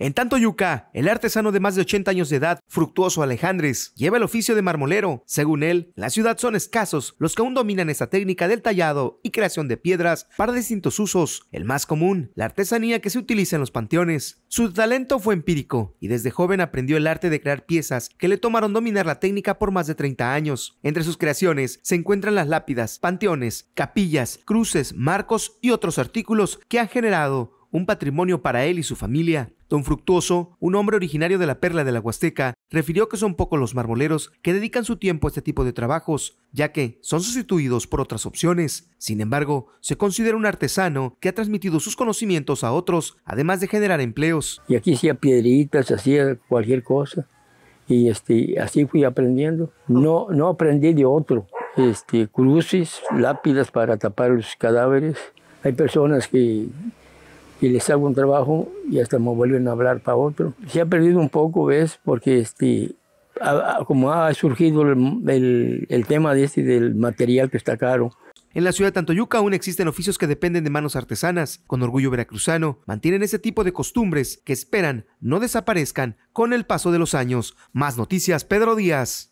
En tanto Yuca, el artesano de más de 80 años de edad, Fructuoso Alejandres, lleva el oficio de marmolero. Según él, la ciudad son escasos los que aún dominan esta técnica del tallado y creación de piedras para distintos usos. El más común, la artesanía que se utiliza en los panteones. Su talento fue empírico y desde joven aprendió el arte de crear piezas que le tomaron dominar la técnica por más de 30 años. Entre sus creaciones se encuentran las lápidas, panteones, capillas, cruces, marcos y otros artículos que han generado un patrimonio para él y su familia. Don Fructuoso, un hombre originario de la Perla de la Huasteca, refirió que son pocos los marmoleros que dedican su tiempo a este tipo de trabajos, ya que son sustituidos por otras opciones. Sin embargo, se considera un artesano que ha transmitido sus conocimientos a otros, además de generar empleos. Y aquí hacía piedritas, hacía cualquier cosa. Y este, así fui aprendiendo. No, no aprendí de otro. Este, cruces, lápidas para tapar los cadáveres. Hay personas que y les hago un trabajo y hasta me vuelven a hablar para otro. Se ha perdido un poco, ¿ves? Porque este, como ha surgido el, tema de este, del material que está caro, en la ciudad de Tantoyuca aún existen oficios que dependen de manos artesanas. Con orgullo veracruzano, mantienen ese tipo de costumbres que esperan no desaparezcan con el paso de los años. Más noticias, Pedro Díaz.